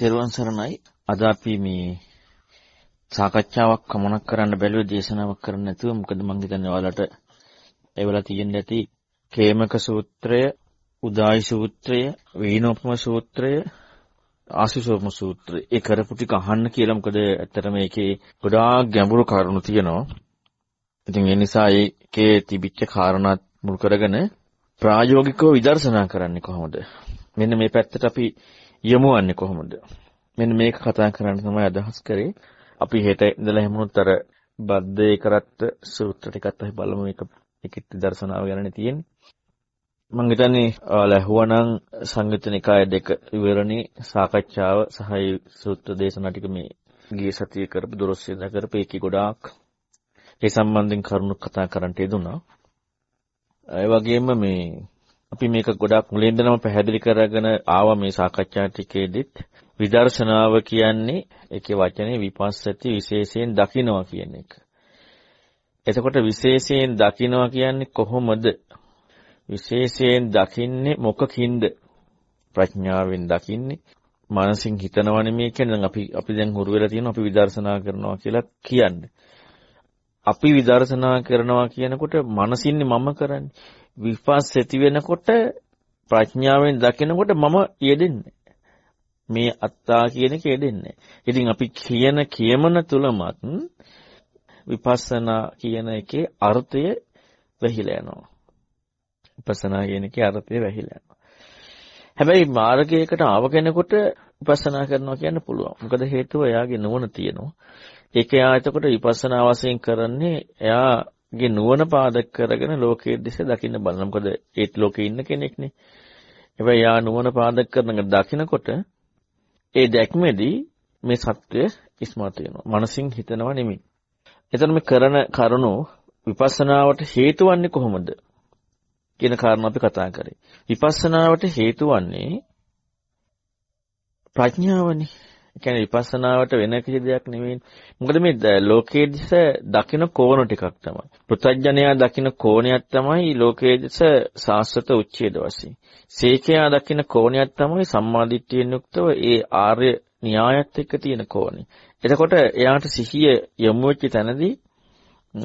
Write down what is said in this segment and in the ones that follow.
තෙරුවන් සරණයි අද අපි මේ සාකච්ඡාවක් කමනක් කරන්න බැලුවේ දේශනාවක් කරන්න නැතුව මොකද මම හිතන්නේ ඔයාලට එවලා තියෙන්න ඇති ක්‍රේමක සූත්‍රය උදායි සූත්‍රය වීනෝපම සූත්‍රය ආශිසෝපම සූත්‍රය ඒ කරපු ටික අහන්න කියලා මොකද ඇත්තටම මේකේ ගොඩාක් ගැඹුරු කරුණු තියෙනවා ඉතින් ඒ නිසා ඒකේ තිබිච්ච කාරණාත් මුල් කරගෙන ප්‍රායෝගිකව විදර්ශනා කරන්නේ කොහොමද මෙන්න මේ පැත්තට අපි යොමු වන්නේ කොහොමද? මෙන්න මේක කතා කරන්න තමයි අදහස් කරේ. අපි හෙට ඉඳලා හැමෝත් අර බද්දේ කරත්ත සූත්‍ර ටිකත් අපි බලමු මේක ඒකෙත් දර්ශනාව ගැන තියෙන්නේ. මම හිතන්නේ ලැහුවනම් සංයුත්ත නිකාය දෙක විවරණේ සාකච්ඡාව සහ සූත්‍ර දේශනා ටික මේ ගිය සතියේ කරපු දොරස්සේ දා කරපු එකේ ගොඩාක් ඒ සම්බන්ධයෙන් කරුණු කතා කරන්නට යෙදුණා. ඒ වගේම මේ අපි මේක ගොඩක් මුලින්දම පැහැදිලි කරගෙන ආවා මේ සාකච්ඡා ටිකේදීත් විදර්ශනාව කියන්නේ ඒකේ වචනේ විපස්සති විශේෂයෙන් දකිනවා කියන එක. එතකොට විශේෂයෙන් දකිනවා කියන්නේ කොහොමද? විශේෂයෙන් දකින්නේ මොකකින්ද? ප්‍රඥාවෙන් දකින්නේ මානසින් හිතනවනේ මේ කියන්නේ දැන් අපි අපි දැන් හුරු වෙලා තියෙනවා අපි විදර්ශනා කරනවා කියලා කියන්නේ. අපි විදර්ශනා කරනවා කියනකොට මානසින්නේ මම කරන්නේ. විපස් ඇති වෙනකොට ප්‍රඥාවෙන් දකිනකොට මම යෙදෙන්නේ. මේ අත්තා කියන එක යෙදෙන්නේ. ඉතින් අපි කියන කියමන තුලමත් විපස්සනා කියන එකේ අර්ථය වැහිලා යනවා. විපස්සනා කියන එකේ අර්ථය වැහිලා යනවා. හැබැයි මාර්ගයකට ආව කෙනෙකුට විපස්සනා කරනවා කියන්න පුළුවන්. මොකද හේතුව එයාගේ නුවණ තියෙනවා. ඒක එයා එතකොට විපස්සනා වශයෙන් කරන්නේ එයා ගේ නුවණ පාදක කරගෙන ලෝකයේ දිස දකින්න බලන මොකද ඒත් ලෝකේ ඉන්න කෙනෙක්නේ. හැබැයි යා නුවණ පාදක කරන දකිනකොට ඒ දැක්මේදී මේ සත්‍ය ඉස්මතු වෙනවා. මනසින් හිතනවා නෙමෙයි. එතන මේ කරන කරුණු විපස්සනාවට හේතු වන්නේ කොහොමද කියන කාරණා අපි කතා කරේ. විපස්සනාවට හේතු වන්නේ ප්‍රඥාවනේ. කියන්නේ විපස්සනාවට වෙන කිසි දෙයක් නෙමෙයි. මොකද මේ ලෝකයේ දිස දකින කෝණ ටිකක් තමයි. පෘථජ්ජනයා දකින කෝණයක් තමයි ලෝකයේ දිස සාස්වත උච්ඡේද වශයෙන්. සීකයා දකින කෝණයක් තමයි සම්මාදිට්ඨියෙන් යුක්තව ඒ ආර්ය න්‍යායත් එක්ක තියෙන කෝණේ. එතකොට එයාට සිහිය යොමු වෙච්ච තැනදී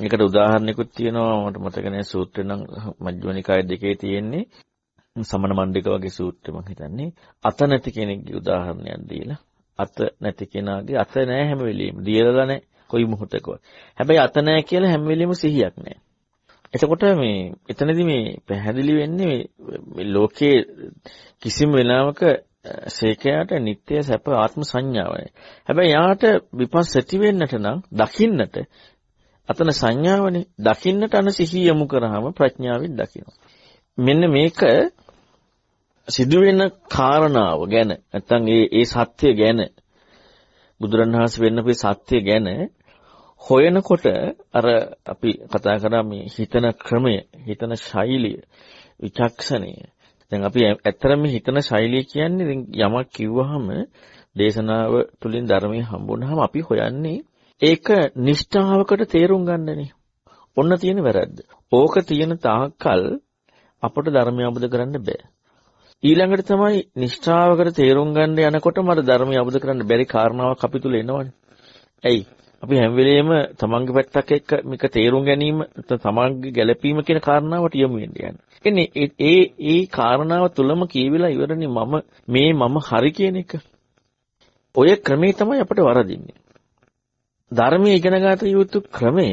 ඒකට උදාහරණයකුත් තියෙනවා මට මතක නෑ සූත්‍රේ නම් මජ්ක්‍ධිම නිකාය දෙකේ තියෙන්නේ සමන මණ්ඩික වගේ සූත්‍රයක් මම හිතන්නේ අතනති කෙනෙක්ගේ උදාහරණයක් දීලා අත නැති කෙනාගේ අත නැහැ හැම වෙලෙම. දියලලා නැහැ කොයි මොහොතකවත්. හැබැයි අත නැහැ කියලා හැම වෙලෙම සිහියක් නැහැ. එතකොට මේ එතනදී මේ පැහැදිලි වෙන්නේ මේ ලෝකයේ කිසිම වෙලාවක සේකයාට නිත්‍ය සැප ආත්ම සංඥාවයි. හැබැයි යාට විපස්සති වෙන්නට නම් දකින්නට අතන සංඥාවනේ දකින්නට අන සිහිය යොමු කරාම ප්‍රඥාවෙන් දකිනවා. මෙන්න මේක සිදුවෙන කාරණාව ගැන නැත්නම් ඒ ඒ සත්‍ය ගැන බුදුරණවහන්සේ වෙන්නපේ සත්‍ය ගැන හොයනකොට අර අපි කතා කරා මේ හිතන ක්‍රමය හිතන ශෛලිය විචක්ෂණය දැන් අපි ඇත්තටම හිතන ශෛලිය කියන්නේ යමක් කිව්වහම දේශනාව තුලින් ධර්මයේ හම්බුනහම අපි හොයන්නේ ඒක නිෂ්ඨාවකට තේරුම් ගන්නනේ ඔන්න තියෙන වැරද්ද ඕක තියෙන තාක්කල් අපට ධර්මය අවබෝධ කරන්න බෑ ඊළඟට තමයි නිෂ්ඨාවකට තේරුම් ගන්න යනකොටම අර ධර්මය අවබෝධ කරන්න බැරි කාරණාවක් අපි තුල එනවනේ. ඇයි? අපි හැම වෙලෙම තමන්ගේ පැත්තක් එක්ක මේක තේරුම් ගැනීම තමන්ගේ ගැළපීම කියන කාරණාවට යොමු වෙන්නේ. එන්නේ ඒ ඒ කාරණාව තුලම කියවිලා ඉවරනේ මම මේ මම හරි කියන එක. ඔය ක්‍රමේ තමයි අපට වරදින්නේ. ධර්මයේ ඉගෙන ගත යුතු ක්‍රමය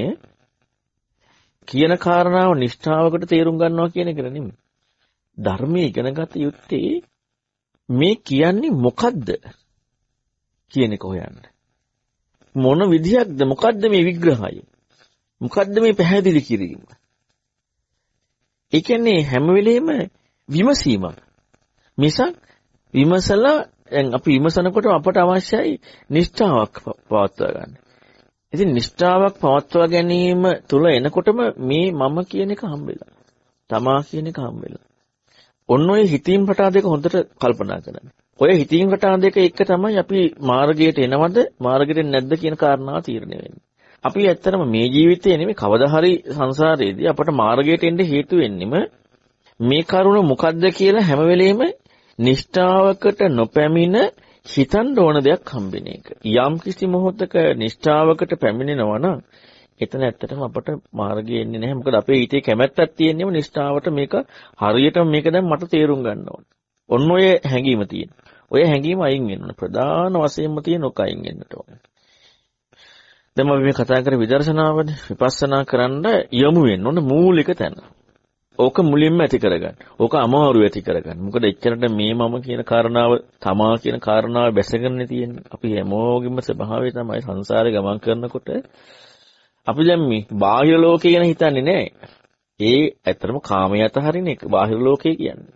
කියන කාරණාව නිෂ්ඨාවකට තේරුම් ගන්නවා කියන එක නෙමෙයි. ධර්මයේ ඉගෙනගත යුත්තේ මේ කියන්නේ මොකද්ද කියන එක හොයන්න. මොන විදියක්ද මොකද්ද මේ විග්‍රහය? මොකද්ද මේ පැහැදිලි කිරීම? ඒ කියන්නේ හැම වෙලෙම විමසීමක්. මිසක් විමසලා දැන් අපි විමසනකොට අපට අවශ්‍යයි නිෂ්ඨාවක් පවත්වා ගන්න. ඉතින් නිෂ්ඨාවක් පවත්වා ගැනීම තුල එනකොටම මේ මම කියන එක හම්බෙලා. තමා කියන එක හම්බෙලා. ඔන්න ඔය හිතීම් රටා දෙක හොඳට කල්පනා කරන්න. ඔය හිතීම් රටා දෙක එක තමයි අපි මාර්ගයට එනවද මාර්ගයට නැද්ද කියන කාරණාව තීරණය වෙන්නේ. අපි ඇත්තටම මේ ජීවිතේ නෙමෙයි කවදා හරි සංසාරයේදී අපට මාර්ගයට එන්න හේතු වෙන්නෙම මේ කරුණ මොකද්ද කියලා හැම වෙලෙම නිෂ්ඨාවකට නොපැමිණ හිතන්න ඕන දෙයක් හම්බෙන එක. යම් කිසි මොහොතක නිෂ්ඨාවකට පැමිණෙනවා නම් එතන ඇත්තටම අපට මාර්ගය එන්නේ නැහැ. මොකද අපේ හිතේ කැමැත්තක් තියෙනම නිෂ්ඨාවට මේක හරියටම මේක දැන් මට තේරුම් ගන්න ඕන. ඔන්න ඔය හැඟීම තියෙන. ඔය හැඟීම අයින් වෙන්න ප්‍රධාන වශයෙන්ම තියෙන ඔක අයින් වෙන්නට ඕනේ. දැන් අපි මේ කතා කරේ විදර්ශනාවනේ විපස්සනා කරන්න යමු වෙන්න ඕන මූලික තැන. ඕක මුලින්ම ඇති කරගන්න. ඕක අමාරු ඇති කරගන්න. මොකද එච්චරට මේ මම කියන කාරණාව තමා කියන කාරණාව බැසගෙන තියෙන්නේ. අපි හැමෝගෙම ස්වභාවය තමයි සංසාරේ ගමන් කරනකොට අපි දැන් මේ බාහිර ලෝකය ගැන හිතන්නේ නැහැ. ඒ ඇත්තටම කාමයේ අතහරින එක බාහිර ලෝකය කියන්නේ.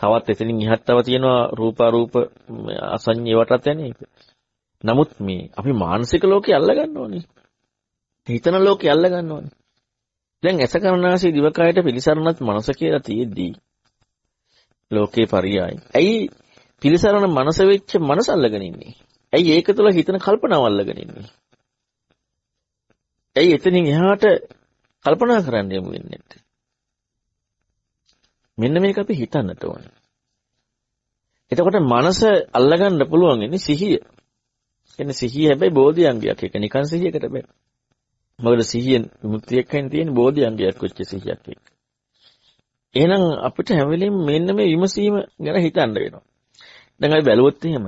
තවත් එතනින් ඉහත් තව තියෙනවා රූපාරූප අසඤ්ඤේ වටත් යන එක. නමුත් මේ අපි මානසික ලෝකේ අල්ල ගන්න ඕනේ. හිතන ලෝකේ අල්ල ගන්න ඕනේ. දැන් ඇස කරනාසේ දිවකයට පිළිසරණත් මනස කියලා තියෙද්දී ලෝකේ පරියායි. ඇයි පිළිසරණ මනස වෙච්ච මනස අල්ලගෙන ඉන්නේ? ඇයි ඒක තුළ හිතන කල්පනාව අල්ලගෙන ඉන්නේ? ඇයි එතනින් එහාට කල්පනා කරන්න යමු වෙන්නේ නැත්තේ? මෙන්න මේක අපි හිතන්නට ඕන. එතකොට මනස අල්ලගන්න පුළුවන් ඉන්නේ සිහිය. කියන්නේ සිහිය හැබැයි බෝධිඅංගයක් එක නිකන් සිහියකට බෑ. මොකද සිහියෙන් විමුක්තියක් හයින් තියෙන බෝධිඅංගයක් වෙච්ච සිහියක් එක්ක. එහෙනම් අපිට හැම වෙලෙම මෙන්න මේ විමසීම ගැන හිතන්න වෙනවා. දැන් අපි බැලුවොත් එහෙම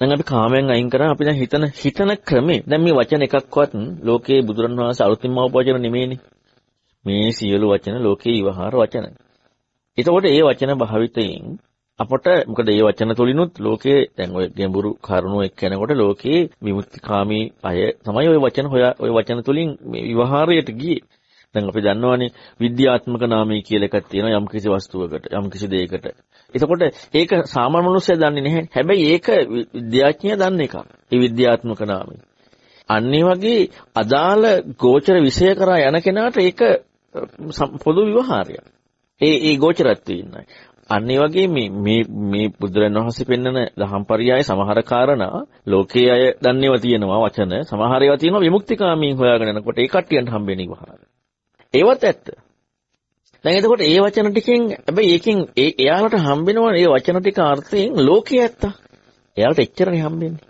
දැන් අපි කාමයෙන් අයින් කරා අපි දැන් හිතන හිතන ක්‍රමේ දැන් මේ වචන එකක්වත් ලෝකේ බුදුරන් වහන්සේ අලුතින්ම අවබෝධන නෙමෙයිනේ මේ සියලු වචන ලෝකේ විවහාර වචන. එතකොට මේ වචන භාවිතයෙන් අපට මොකද මේ වචන තුලිනුත් ලෝකේ දැන් ඔය ගැඹුරු කරුණු එක්කනකොට ලෝකේ විමුක්තිකාමී අය තමයි ওই වචන හොයා ওই වචන තුලින් මේ විවහාරයට ගියේ. දැන් අපි දන්නවනේ විද්‍යාත්මක නාමය කියලා එකක් තියෙනවා යම්කිසි වස්තුවකට යම්කිසි දෙයකට. එතකොට ඒක සාමාන්‍ය මිනිස්සු දන්නේ නැහැ. හැබැයි ඒක විද්‍යාඥය දන්න එකක්. ඒ විද්‍යාත්මක නාමය. අන්න වගේ අදාළ ගෝචර විෂය කරා යන කෙනාට ඒක පොදු විවහාරයක්. ඒ ඒ ගෝචරත්වයේ ඉන්නයි. අන්න වගේ මේ මේ මේ බුදුරණවහන්සේ පෙන්වන දහම් පරයය සමහර කාරණා ලෝකයේ අය දන්නේවා තියෙනවා වචන සමහර ඒවා තියෙනවා විමුක්තිකාමීන් හොයාගෙන යනකොට ඒ කට්ටියන්ට හම්බෙන්නේ වහාරය. ඒවත් ඇත්ත. දැන් එතකොට ඒ වචන ටිකෙන් හැබැයි ඒකෙන් එයාලට හම්බෙනවා මේ වචන ටික අර්ථයෙන් ලෝකේ ඇත්ත. එයාලට එච්චරනේ හම්බෙන්නේ.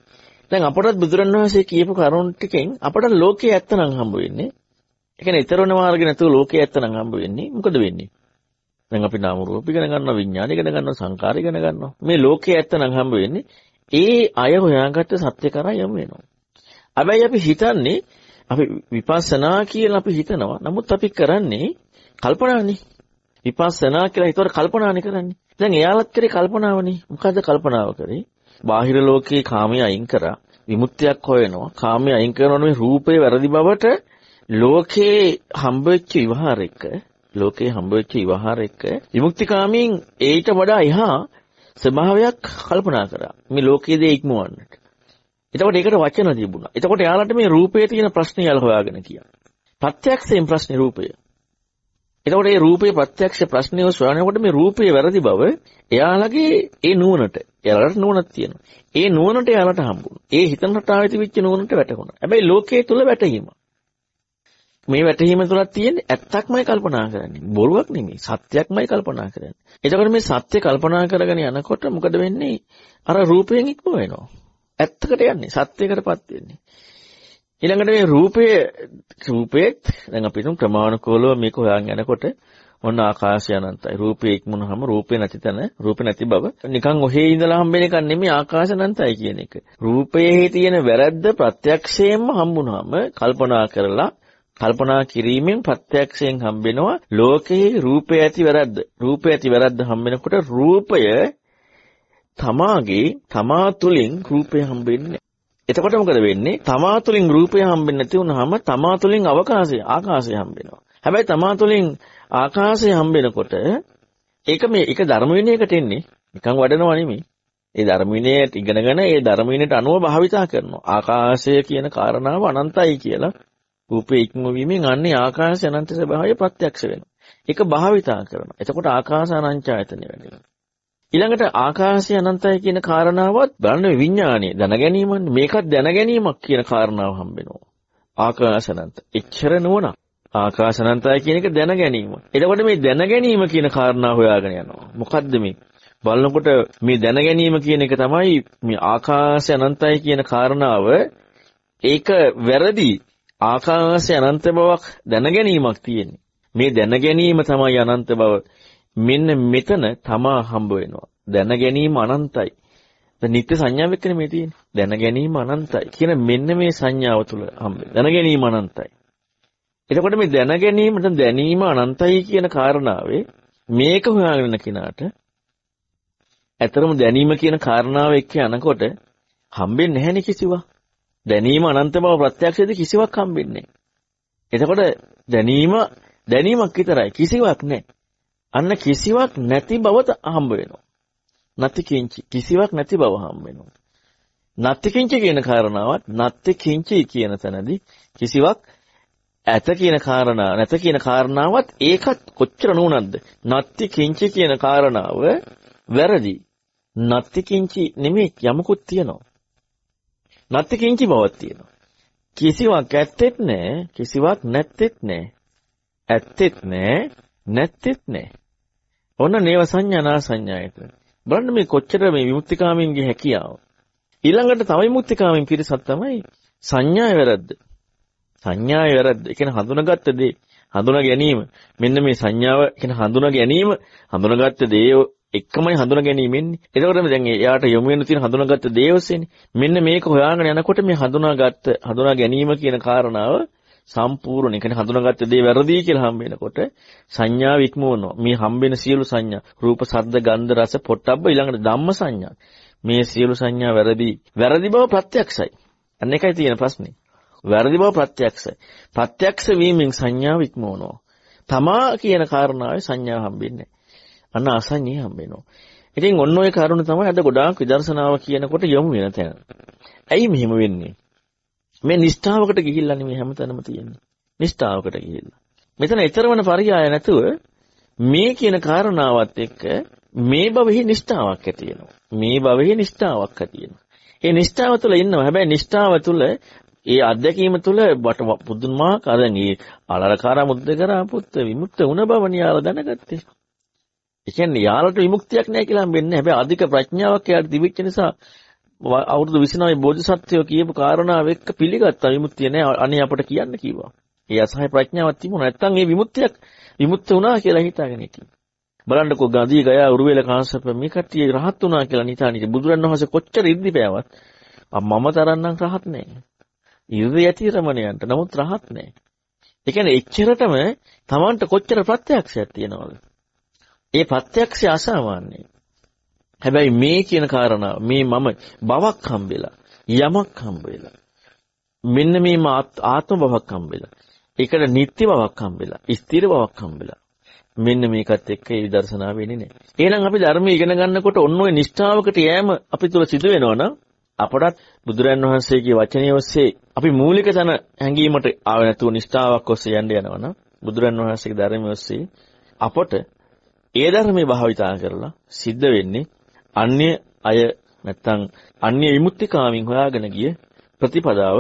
දැන් අපටත් බුදුරණවහන්සේ කියපු කරුණ ටිකෙන් අපට ලෝකේ ඇත්ත නම් හම්බ වෙන්නේ. ඒ කියන්නේ ඊතරණ මාර්ගේ නැතුව ලෝකේ ඇත්ත නම් හම්බ වෙන්නේ. මොකද වෙන්නේ? දැන් අපි නාම රූප ඉගෙන ගන්නවා, විඥාන ඉගෙන ගන්නවා, සංකාර ඉගෙන ගන්නවා. මේ ලෝකේ ඇත්ත නම් හම්බ වෙන්නේ ඒ අය හොයාගත්ත සත්‍ය කරා යමු වෙනවා. හැබැයි අපි හිතන්නේ අපි විපස්සනා කියලා අපි හිතනවා. නමුත් අපි කරන්නේ කල්පනානේ. විපස්සනා කියලා හිතවර කල්පනානේ කරන්නේ. දැන් එයාලත් කරේ කල්පනාවනේ. මොකද්ද කල්පනාව කරේ? බාහිර ලෝකේ කාමයේ අයින් කරා විමුක්තියක් හොයනවා. කාමයේ අයින් කරනවා නෙමෙයි රූපේ වැරදි බවට ලෝකේ හම්බෙච්ච විවහාරයක ලෝකේ හම්බෙච්ච විවහාරයක විමුක්තිකාමීන් ඒට වඩා එහා ස්වභාවයක් කල්පනා කරා. මේ ලෝකයේ දේ ඉක්මවන්නට. එතකොට ඒකට වචන තිබුණා. එතකොට යාළට මේ රූපයේ තියෙන ප්‍රශ්නේ යාළ හොයාගෙන කියනවා. ප්‍රත්‍යක්ෂයෙන් ප්‍රශ්නේ රූපය. එතකොට මේ රූපයේ ප්‍රත්‍යක්ෂ ප්‍රශ්නේ හොයනකොට මේ රූපයේ වැරදි බව එයාලගේ ඒ නුවණට එයාලට නුවණක් තියෙනවා. ඒ නුවණට එයාලට හම්බුණා. ඒ හිතන රටාවේ තිබිච්ච නුවණට වැටුණා. හැබැයි ලෝකයේ තුල වැටීම. මේ වැටහීම තුලක් තියෙන්නේ ඇත්තක්මයි කල්පනා කරන්නේ. බොරුවක් නෙමෙයි. සත්‍යක්මයි කල්පනා කරන්නේ. එතකොට මේ සත්‍ය කල්පනා කරගෙන යනකොට මොකද වෙන්නේ? අර රූපයෙන් ඉක්ම වෙනවා. ඇත්තකට යන්නේ සත්‍යයකටපත් වෙන්නේ. ඊළඟට මේ රූපයේ රූපේත් දැන් අපි තුන් ක්‍රමානුකූලව මේක හොයන් යනකොට ඔන්න ආකාශය අනන්තයි. රූපේ ඉක්මුණාම රූපේ නැති තැන, රූපේ නැති බව නිකන් ඔහේ ඉඳලා හම්බෙන එකක් නෙමෙයි ආකාශ අනන්තයි කියන එක. රූපයේ තියෙන වැරද්ද ප්‍රත්‍යක්ෂයෙන්ම හම්බුනහම කල්පනා කරලා කල්පනා කිරීමෙන් ප්‍රත්‍යක්ෂයෙන් හම්බෙනවා ලෝකයේ රූපය ඇති වැරද්ද. රූපය ඇති වැරද්ද හම්බෙනකොට රූපය තමාගේ තමා තුළින් රූපය හම්බෙන්නේ. එතකොට මොකද වෙන්නේ? තමා තුළින් රූපය හම්බෙන්නේ නැති වුනහම තමා තුළින් අවකාශය, ආකාශය හම්බෙනවා. හැබැයි තමා තුළින් ආකාශය හම්බෙනකොට ඒක මේ ඒක ධර්ම විනයකට එන්නේ. නිකන් වඩනවා නෙමෙයි. ඒ ධර්ම විනයට ඉගෙනගෙන ඒ ධර්ම විනයට අනුව භාවිතා කරනවා. ආකාශය කියන කාරණාව අනන්තයි කියලා රූපේ ඉක්මවීමෙන් අන්නේ ආකාශ අනන්ත ස්වභාවය ප්‍රත්‍යක්ෂ වෙනවා. ඒක භාවිතා කරනවා. එතකොට ආකාශ අනංචායතන වෙනවා. ඊළඟට ආකාශය අනන්තයි කියන කාරණාවත් බලන්න විඥානය දැන ගැනීමන්නේ. මේකත් දැන ගැනීමක් කියන කාරණාව හම්බෙනවා. ආකාශ අනන්ත. එච්චර නෝනා. ආකාශ අනන්තයි කියන එක දැන ගැනීම. එතකොට මේ දැන ගැනීම කියන කාරණාව හොයාගෙන යනවා. මොකද්ද මේ? බලනකොට මේ දැන ගැනීම කියන එක තමයි මේ ආකාශය අනන්තයි කියන කාරණාව ඒක වැරදි ආකාශය අනන්ත බවක් දැන ගැනීමක් තියෙන්නේ. මේ දැන ගැනීම තමයි අනන්ත බව මෙන්න මෙතන තමා හම්බ වෙනවා. දැන ගැනීම අනන්තයි. ද නිත්‍ය සංඥාව එක්කනේ මේ තියෙන්නේ. දැන ගැනීම අනන්තයි කියන මෙන්න මේ සංඥාව තුල හම්බ දැන ගැනීම අනන්තයි. එතකොට මේ දැන ගැනීම දැනීම අනන්තයි කියන කාරණාවේ මේක හොයාගෙන කිනාට ඇතරම දැනීම කියන කාරණාව එක්ක යනකොට හම්බෙන්නේ නැහෙනි කිසිවක්. දැනීම අනන්ත බව ප්‍රත්‍යක්ෂයේද කිසිවක් හම්බෙන්නේ නැහැ. එතකොට දැනීම දැනීමක් විතරයි කිසිවක් නැහැ. අන්න කිසිවක් නැති බවත හම්බ වෙනවා. නැති කිංචි කිසිවක් නැති බව හම්බ වෙනවා. නැති කිංචි කියන කාරණාවත් නැති කිංචි කියන තැනදී කිසිවක් ඇත කියන කාරණා නැත කියන කාරණාවත් ඒකත් කොච්චර නුණක්ද? නැති කිංචි කියන කාරණාව වැරදි. නැති කිංචි නෙමෙයි යමකුත් තියෙනවා. නැති කිංචි බවක් තියෙනවා. කිසිවක් ඇත්තෙත් නැහැ කිසිවක් නැත්තෙත් නැහැ. ඇත්තෙත් නැහැ නැත්තෙත් නැහැ. ඔන්න නේව සංඥා නා සංඥායක. බලන්න මේ කොච්චර මේ විමුක්තිකාමීන්ගේ හැකියාව. ඊළඟට තව විමුක්තිකාමීන් පිරිසක් තමයි සංඥාය වැරද්ද. සංඥාය වැරද්ද. ඒ කියන්නේ හඳුනාගත්ත දේ හඳුනා ගැනීම. මෙන්න මේ සංඥාව කියන්නේ හඳුනා ගැනීම හඳුනාගත්ත දේ එකමයි හඳුනා ගැනීමෙන්නේ. එතකොට දැන් එයාට යොමු වෙන තියෙන හඳුනාගත්ත දේවසේනේ. මෙන්න මේක හොයාගෙන යනකොට මේ හඳුනාගත්ත හඳුනා ගැනීම කියන කාරණාව සම්පූර්ණ ඒ කියන්නේ හඳුනාගත්ත දේ වැරදි කියලා හම්බ වෙනකොට සංඥාව ඉක්මවනවා. මේ හම්බෙන සියලු සංඥා රූප, ශබ්ද, ගන්ධ, රස, පොට්ටබ්බ ඊළඟට ධම්ම සංඥා. මේ සියලු සංඥා වැරදි. වැරදි බව ප්‍රත්‍යක්ෂයි. අන්න එකයි තියෙන ප්‍රශ්නේ. වැරදි බව ප්‍රත්‍යක්ෂයි. ප්‍රත්‍යක්ෂ වීමෙන් සංඥාව ඉක්මවනවා. තමා කියන කාරණාවේ සංඥා හම්බෙන්නේ අන්න අසඤ්ඤේ හම්බෙනවා. ඉතින් ඔන්න ඔය කරුණ තමයි අද ගොඩාක් විදර්ශනාව කියනකොට යොමු වෙන තැන. ඇයි මෙහෙම වෙන්නේ? මේ නිෂ්ඨාවකට ගිහිල්ලා නෙමෙයි හැමතැනම තියෙන්නේ. නිෂ්ඨාවකට ගිහිල්ලා. මෙතන ඊතරවන පරියාය නැතුව මේ කියන කාරණාවත් එක්ක මේ භවෙහි නිෂ්ඨාවක් ඇති වෙනවා. මේ භවෙහි නිෂ්ඨාවක් ඇති වෙනවා. ඒ නිෂ්ඨාව තුළ ඉන්නවා. හැබැයි නිෂ්ඨාව තුළ ඒ අත්දැකීම තුළ බට පුදුමාකාර දැන් ඒ අලලකාර මුද්ද කරා පුත් විමුක්ත වුණ බව නියාල දැනගත්තේ. ඒ කියන්නේ යාලට විමුක්තියක් නැහැ කියලා හම්බෙන්නේ. හැබැයි අධික ප්‍රඥාවක් එයාට තිබෙච්ච නිසා අවුරුදු 29 බෝධිසත්වයෝ කියපු කාරණාව එක්ක පිළිගත්තා විමුක්තිය නෑ අනේ අපට කියන්න කිව්වා. ඒ අසහාය ප්‍රඥාවක් තිබුණා. නැත්තම් ඒ විමුක්තියක් විමුක්ත වුණා කියලා හිතාගෙන හිටියා. බලන්නකෝ ගාදී ගයා උරුවේල කාශ්‍යප මේ කට්ටිය රහත් වුණා කියලා නිතානිට බුදුරණවහන්සේ කොච්චර ඉර්ධි පෑවත් මම තරන්නම් රහත් නෑ. ඉර්ධි ඇති රමණයන්ට නමුත් රහත් නෑ. ඒ කියන්නේ එච්චරටම Tamanට කොච්චර ප්‍රත්‍යක්ෂයක් තියනවද? ඒ ප්‍රත්‍යක්ෂය අසාමාන්‍යයි. හැබැයි මේ කියන කාරණා මේ මම බවක් හම්බෙලා යමක් හම්බෙලා මෙන්න මේ ආත්ම බවක් හම්බෙලා ඒකට නිත්‍ය බවක් හම්බෙලා ස්ථිර බවක් හම්බෙලා මෙන්න මේකත් එක්ක ඒ විදර්ශනාව වෙන්නේ නැහැ. එහෙනම් අපි ධර්මය ඉගෙන ගන්නකොට ඔන්න ඔය නිෂ්ඨාවකට යෑම අපි තුල සිදු වෙනවනම් අපටත් බුදුරන් වහන්සේගේ වචනය ඔස්සේ අපි මූලික තන හැඟීමට ආව නැතුව නිෂ්ඨාවක් ඔස්සේ යන්න යනවනම් බුදුරන් වහන්සේගේ ධර්මය ඔස්සේ අපට ඒ ධර්මයේ භාවිතා කරලා සිද්ධ වෙන්නේ අන්‍ය අය නැත්තම් අන්‍ය විමුක්තිකාමින් හොයාගෙන ගිය ප්‍රතිපදාව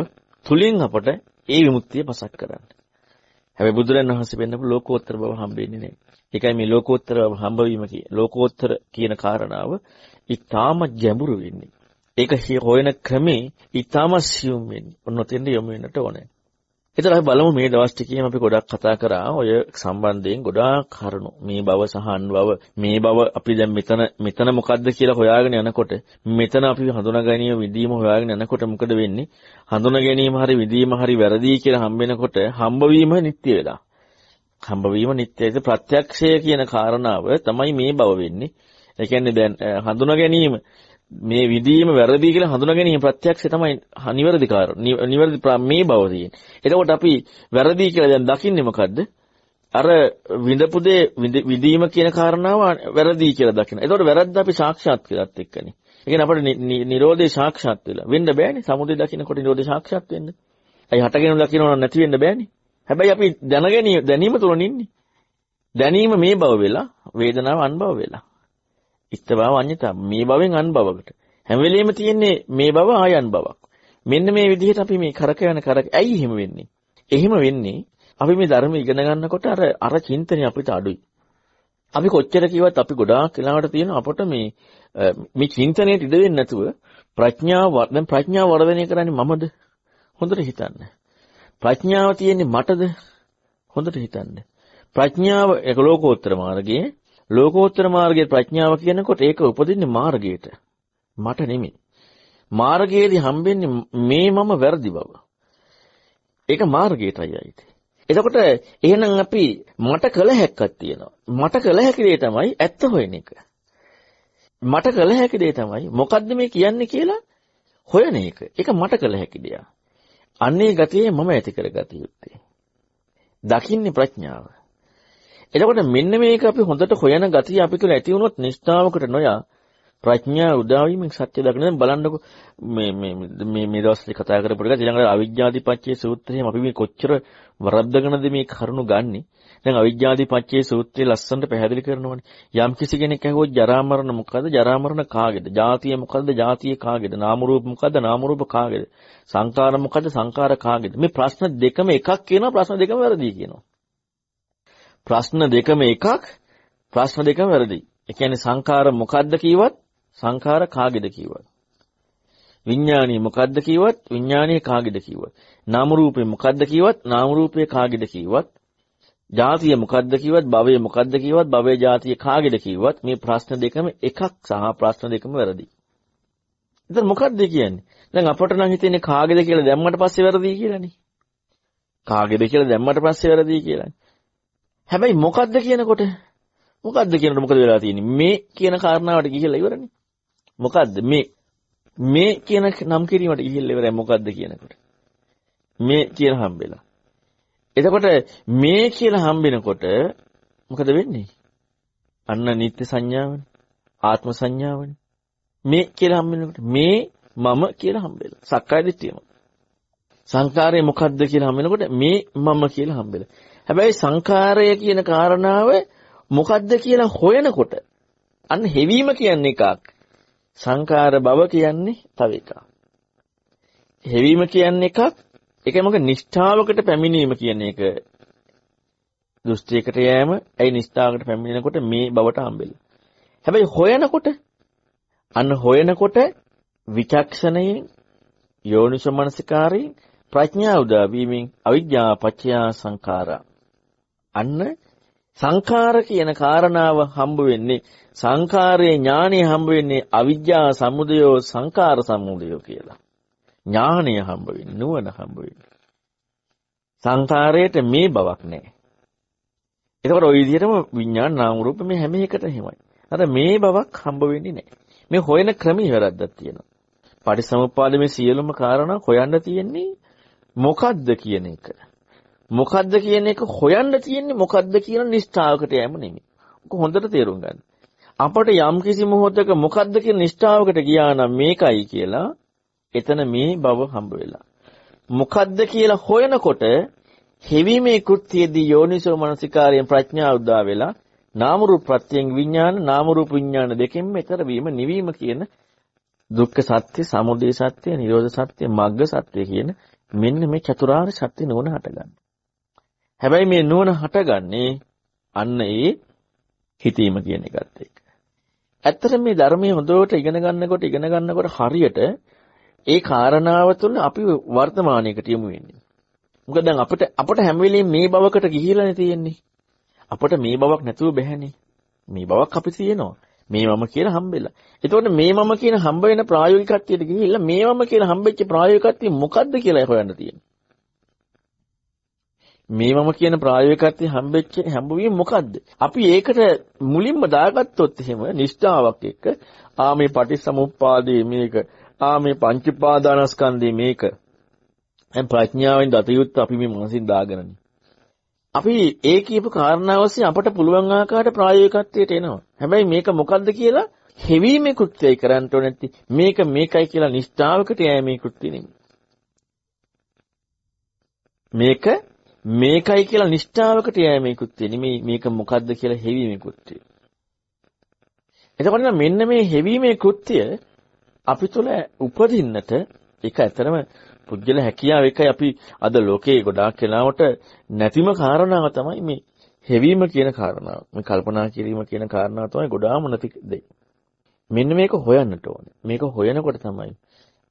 තුලින් අපට ඒ විමුක්තිය පසක් කරන්න. හැබැයි බුදුරණවහන්සේ වෙන්නපු ලෝකෝත්තර බව හම්බෙන්නේ නැහැ. ඒකයි මේ ලෝකෝත්තර බව හම්බවීම කිය. ලෝකෝත්තර කියන කාරණාව ඊටාම ගැඹුරු වෙන්නේ. ඒක හොයන ක්‍රමේ ඊටාම සියුම් වෙන්නේ. ඔන්න තෙන්ද යොමු වෙන්නට ඕනේ. එතන අපි බලමු මේ දවස් ටිකේම අපි ගොඩක් කතා කරා ඔය සම්බන්ධයෙන් ගොඩාක් කරුණු මේ බව සහ අන්බව මේ බව අපි දැන් මෙතන මෙතන මොකද්ද කියලා හොයාගෙන යනකොට මෙතන අපි හඳුනා ගැනීම විදීම හොයාගෙන යනකොට මොකද වෙන්නේ හඳුනා ගැනීම හරි විදීම හරි වැරදි කියලා හම්බෙනකොට හම්බවීම නිත්‍ය වෙලා හම්බවීම නිත්‍යයි ප්‍රත්‍යක්ෂය කියන කාරණාව තමයි මේ බව වෙන්නේ ඒ කියන්නේ දැන් හඳුනා ගැනීම මේ විදීම වැරදි කියලා හඳුනා ගැනීම ප්‍රත්‍යක්ෂය තමයි නිවැරදි කාරණා. නිවැරදි මේ බව තියෙන්නේ. එතකොට අපි වැරදි කියලා දැන් දකින්නේ මොකද්ද? අර විඳපු දේ විදීම කියන කාරණාව වැරදි කියලා දකිනවා. එතකොට වැරද්ද අපි සාක්ෂාත් කරත් එක්කනේ. ඒ කියන්නේ අපිට නිරෝධේ සාක්ෂාත් වෙලා වෙන්න බෑනේ. සමුදේ දකින්නකොට නිරෝධේ සාක්ෂාත් වෙන්න. අයි හටගෙන දකින්න නැති වෙන්න බෑනේ. හැබැයි අපි දැනගැනීම දැනීම තුලින් ඉන්නේ. දැනීම මේ බව වෙලා වේදනාව අන්බව වෙලා. ඉස්තභාව අඤ්‍යතා මේ භවෙන් අන් භවකට හැම වෙලෙම තියෙන්නේ මේ භව ආයන් භවක් මෙන්න මේ විදිහට අපි මේ කරකවන කරක ඇයි එහෙම වෙන්නේ එහෙම වෙන්නේ අපි මේ ධර්ම ඉගෙන ගන්නකොට අර අර චින්තනය අපිට අඩුයි අපි කොච්චර කිව්වත් අපි ගොඩාක් වෙලාවට තියෙන අපට මේ මේ චින්තනයට ඉඩ දෙන්නේ නැතුව ප්‍රඥාව දැන් ප්‍රඥාව වර්ධනය කරන්නේ මමද හොඳට හිතන්න ප්‍රඥාව තියෙන්නේ මටද හොඳට හිතන්න ප්‍රඥාව ඒක ලෝකෝත්තර මාර්ගයේ ලෝකෝත්තර මාර්ගයේ ප්‍රඥාව කියනකොට ඒක උපදින්නේ මාර්ගයට. මට නෙමෙයි. මාර්ගයේදී හම්බෙන්නේ මේ මම වැරදි බව. ඒක මාර්ගයටයි ඇයිද? එතකොට එහෙනම් අපි මට කළ හැක්කක් තියෙනවා. මට කළ හැකි දේ තමයි ඇත්ත හොයන එක. මට කළ හැකි දේ තමයි මොකද්ද මේ කියන්නේ කියලා හොයන එක. ඒක මට කළ හැකි දෙයක්. අන්නේ ගතියේ මම ඇති කරගත යුත්තේ. දකින්නේ ප්‍රඥාව. එතකොට මෙන්න මේක අපි හොඳට හොයන ගතිය අපි තුල ඇති වුණොත් නිස්සාවකට නොයා ප්‍රඥා උදාවීමෙන් සත්‍ය දකින්න බලන්නකො මේ මේ මේ මේ දවස්වල කතා කරපු එක ඊළඟට අවිජ්ජාදිපච්චේ සූත්‍රයෙන් අපි මේ කොච්චර වරද්දගෙනද මේ කරුණු ගන්නෙ දැන් අවිජ්ජාදිපච්චේ සූත්‍රය ලස්සනට පැහැදිලි කරනවානේ යම් කිසි කෙනෙක් ඇහුවොත් ජරා මරණ මොකද්ද ජරා මරණ කාගේද ජාතිය මොකද්ද ජාතිය කාගේද නාම රූප මොකද්ද නාම රූප කාගේද සංකාර මොකද්ද සංකාර කාගේද මේ ප්‍රශ්න දෙකම එකක් කියනවා ප්‍රශ්න දෙකම වැරදි කියනවා ප්‍රශ්න දෙකම එකක් ප්‍රශ්න දෙකම වැරදි. ඒ කියන්නේ සංඛාර මොකද්ද කියවත් සංඛාර කාගේද කියවත්. විඥානීය මොකද්ද කියවත් විඥානීය කාගේද කියවත්. නාම රූපේ මොකද්ද කියවත් නාම රූපේ කාගේද කියවත්. ජාතිය මොකද්ද කිව්වත් භවය මොකද්ද කිව්වත් භවයේ ජාතිය කාගේද කිව්වත් මේ ප්‍රශ්න දෙකම එකක් සහ ප්‍රශ්න දෙකම වැරදි. ඉතින් මොකද්ද කියන්නේ? දැන් අපට නම් හිතෙන්නේ කාගේද කියලා දැම්මට පස්සේ වැරදි කියලානේ. කාගේද කියලා දැම්මට පස්සේ වැරදි කියලානේ. හැබැයි මොකද්ද කියනකොට මොකද්ද කියනකොට මොකද වෙලා තියෙන්නේ? මේ කියන කාරණාවට ගිහිල්ලා ඉවරනේ. මොකද්ද මේ මේ කියන නම් කිරීමට ගිහිල්ලා ඉවරයි මොකද්ද කියනකොට. මේ කියන හම්බෙලා. එතකොට මේ කියලා හම්බෙනකොට මොකද වෙන්නේ? අන්න නිත්‍ය සංඥාවනේ. ආත්ම සංඥාවනේ. මේ කියලා හම්බෙනකොට මේ මම කියලා හම්බෙලා. සක්කාය දිට්ඨියම. සංකාරය මොකද්ද කියලා හම්බෙනකොට මේ මම කියලා හම්බෙලා. හැබැයි සංඛාරය කියන කාරණාව මොකද්ද කියලා හොයනකොට අන්න හෙවීම කියන්නේ එකක්. සංඛාර බව කියන්නේ තව එකක්. හෙවීම කියන්නේ එකක්. ඒක මොකද නිෂ්ඨාවකට පැමිණීම කියන එක. දෘෂ්ටියකට යෑම, ඒ නිෂ්ඨාවකට පැමිණෙනකොට මේ බවට හම්බෙල. හැබැයි හොයනකොට අන්න හොයනකොට විචක්ෂණයෙන් යෝනිසමනසිකාරයෙන් ප්‍රඥා උදා වීමෙන් අවිද්‍යාව පත්‍ය සංඛාරා අන්න සංඛාර කියන කාරණාව හම්බ වෙන්නේ සංඛාරයේ ඥානෙ හම්බ වෙන්නේ අවිජ්ජා සමුදයෝ සංඛාර සමුදයෝ කියලා. ඥානය හම්බ වෙන්නේ නුවණ හම්බ වෙන්නේ. සංඛාරයේට මේ බවක් නැහැ. ඒකවල ওই විදිහටම විඥාන නාම රූප මේ හැම එකටම හිමයි. අර මේ බවක් හම්බ වෙන්නේ නැහැ. මේ හොයන ක්‍රමයේ වැරද්දක් තියෙනවා. පටිසමුප්පාද මේ සියලුම කාරණා හොයන්න තියෙන්නේ මොකද්ද කියන එක. මොකද්ද කියන එක හොයන්න තියෙන්නේ මොකද්ද කියන නිස්ඨාවකට යෑම නෙමෙයි. හොඳට තේරුම් ගන්න. අපට යම් කිසි මොහොතක මොකද්ද කියන නිස්ඨාවකට ගියා නම් මේකයි කියලා එතන මේ බව හම්බ වෙලා. මොකද්ද කියලා හොයනකොට හෙවීමේ කෘත්‍යයේදී යෝනිසෝ මනසිකාරයෙන් ප්‍රඥා උදා වෙලා නාම රූප ප්‍රත්‍යයෙන් විඥාන නාම රූප විඥාන දෙකෙන් මෙතර වීම නිවීම කියන දුක්ඛ සත්‍ය, සමුදය සත්‍ය, නිරෝධ සත්‍ය, මග්ග සත්‍ය කියන මෙන්න මේ චතුරාර්ය සත්‍ය නෝන හටගන්නවා. හැබැයි මේ නුවණ හටගන්නේ අන්න ඒ හිතීම කියන එකත් එක්ක. ඇත්තට මේ ධර්මයේ හොඳට ඉගෙන ගන්නකොට ඉගෙන ගන්නකොට හරියට ඒ කාරණාව තුළ අපි වර්තමානයකට යමු වෙන්නේ. මොකද දැන් අපිට අපට හැම වෙලෙම මේ බවකට ගිහිලානේ තියෙන්නේ. අපට මේ බවක් නැතුව බැහැනේ. මේ බවක් අපි තියෙනවා. මේ මම කියලා හම්බෙලා. එතකොට මේ මම කියන හම්බ වෙන ප්‍රායෝගිකත්වයට ගිහිල්ලා මේ මම කියලා හම්බෙච්ච ප්‍රායෝගිකත්වය මොකද්ද කියලා හොයන්න තියෙනවා. මේ මම කියන ප්‍රායෝගිකත්වයේ හම්බෙච්ච හැම්බවීම මොකද්ද? අපි ඒකට මුලින්ම දාගත්තොත් එහෙම නිෂ්ඨාවක් එක්ක ආ මේ පටිසමුප්පාදයේ මේක ආ මේ පංචපාදානස්කන්ධයේ මේක දැන් ප්‍රඥාවෙන් දතියුත් අපි මේ මනසින් දාගෙනනේ. අපි ඒ කියපු කාරණාව ඔස්සේ අපට පුළුවන් ආකාරයට ප්‍රායෝගිකත්වයට එනවා. හැබැයි මේක මොකද්ද කියලා හෙවීමේ කෘත්‍යය කරන්න ඕනේ නැති මේක මේකයි කියලා නිෂ්ඨාවකට යෑමේ කෘත්‍ය නෙමෙයි. මේක මේකයි කියලා නිෂ්ඨාවකට යෑමේකුත් තියෙන මේ මේක මොකද්ද කියලා හෙවීමේ කෘත්‍යය. එතකොට නම් මෙන්න මේ හෙවීමේ කෘත්‍යය අපි තුල උපදින්නට ඒක ඇතරම පුද්ගල හැකියාව එකයි අපි අද ලෝකේ ගොඩාක් වෙලාවට නැතිම කාරණාව තමයි මේ හෙවීම කියන කාරණාව. මේ කල්පනා කිරීම කියන කාරණාව තමයි ගොඩාම නැති දෙය. මෙන්න මේක හොයන්නට ඕනේ. මේක හොයනකොට තමයි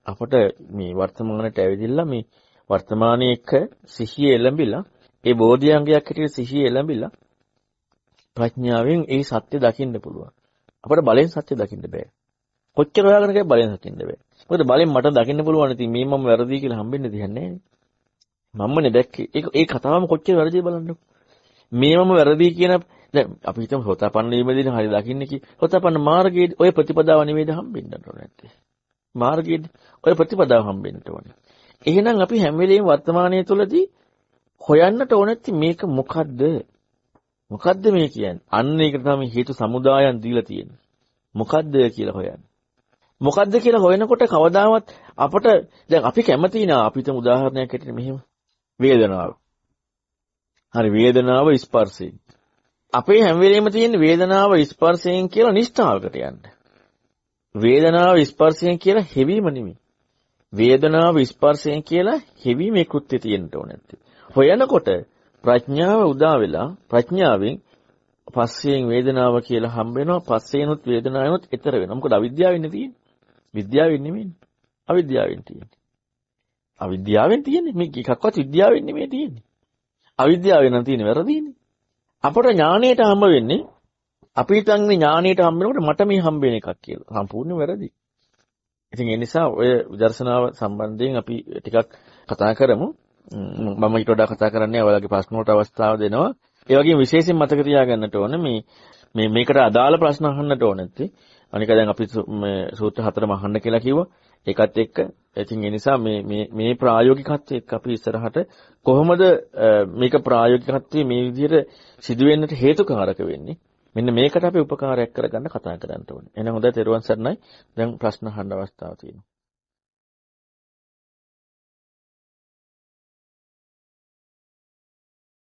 අපට මේ වර්තමානට ඇවිදilla මේ වර්තමානයේක සිහිය එළඹිලා ඒ බෝධිඅංගයක් හැටියට සිහිය එළඹිලා ප්‍රඥාවෙන් ඒ සත්‍ය දකින්න පුළුවන්. අපිට බලෙන් සත්‍ය දකින්න බෑ. කොච්චර හොයාගෙන ගියත් බලෙන් දකින්න බෑ. මොකද බලෙන් මට දකින්න පුළුවන් ඉතින් මේ මම වැරදි කියලා හම්බෙන්න දෙන්නේ නැහැ. මම්මනේ දැක්කේ. ඒ කතාවම කොච්චර වැරදි බලන්නකෝ. මේ මම වැරදි කියන දැන් අපි හිතමු සෝතාපන්න වීමදී හරි දකින්නේ කි සෝතාපන්න මාර්ගයේ ඔය ප්‍රතිපදාව නෙමෙයිද හම්බෙන්නට ඕනේ නැත්තේ මාර්ගයේ ඔය ප්‍රතිපදාව හම්බෙන්නට ඕනේ එහෙනම් අපි හැම වෙලෙම වර්තමානයේ තුලදී හොයන්නට ඕනෙත් මේක මොකද්ද? මොකද්ද මේ කියන්නේ? අන්න ඒකට තමයි හේතු සමුදායන් දීලා තියෙන්නේ. මොකද්ද කියලා හොයන්නේ. මොකද්ද කියලා හොයනකොට කවදාවත් අපට දැන් අපි කැමති නා අපිට උදාහරණයක් ඇටින් මෙහෙම වේදනාව. හරි වේදනාව ස්පර්ශයෙන්. අපේ හැම වෙලෙම තියෙන වේදනාව ස්පර්ශයෙන් කියලා නිෂ්ඨාවකට යන්න. වේදනාව ස්පර්ශයෙන් කියලා හෙවීම නෙමෙයි. වේදනාව ස්පර්ශයෙන් කියලා හෙවි මේ කෘත්‍ය තියෙන්න ඕනේ නැත්තේ. හොයනකොට ප්‍රඥාව උදා වෙලා ප්‍රඥාවෙන් පස්සෙන් වේදනාව කියලා හම්බ වෙනවා පස්සෙනුත් වේදනාවෙනුත් ඈතර වෙනවා. මොකද අවිද්‍යාවෙන්නේ තියෙන්නේ. විද්‍යාවෙන් නෙමෙයිනේ. අවිද්‍යාවෙන් තියෙන්නේ. අවිද්‍යාවෙන් තියෙන්නේ මේක එකක්වත් විද්‍යාවෙන් නෙමෙයි තියෙන්නේ. අවිද්‍යාවෙන් නම් තියෙන්නේ වැරදීනේ. අපට ඥාණයට හම්බ වෙන්නේ අපි හිතන්නේ ඥාණයට හම්බ වෙනකොට මට මේ හම්බ වෙන එකක් කියලා. සම්පූර්ණයෙන් වැරදි. ඉතින් ඒ නිසා ඔය විදර්ශනාව සම්බන්ධයෙන් අපි ටිකක් කතා කරමු. මම ඊට වඩා කතා කරන්නේ ඔයාලගේ ප්‍රශ්න වලට අවස්ථාව දෙනවා. ඒ වගේම විශේෂයෙන් මතක තියාගන්නට ඕන මේ මේ මේකට අදාළ ප්‍රශ්න අහන්නට ඕන නැති. අනික දැන් අපි මේ සූත්‍ර හතරම අහන්න කියලා කිව්වා. ඒකත් එක්ක ඉතින් ඒ නිසා මේ මේ මේ ප්‍රායෝගිකත්වයේ අපි ඉස්සරහට කොහොමද මේක ප්‍රායෝගිකත්වයේ මේ විදිහට සිදුවෙන්නට හේතුකාරක වෙන්නේ? මෙන්න මේකට අපි උපකාරයක් කරගන්න කතා කරන්න ඕනේ. එහෙනම් හොඳයි තෙරුවන් සරණයි. දැන් ප්‍රශ්න අහන්න අවස්ථාව තියෙනවා.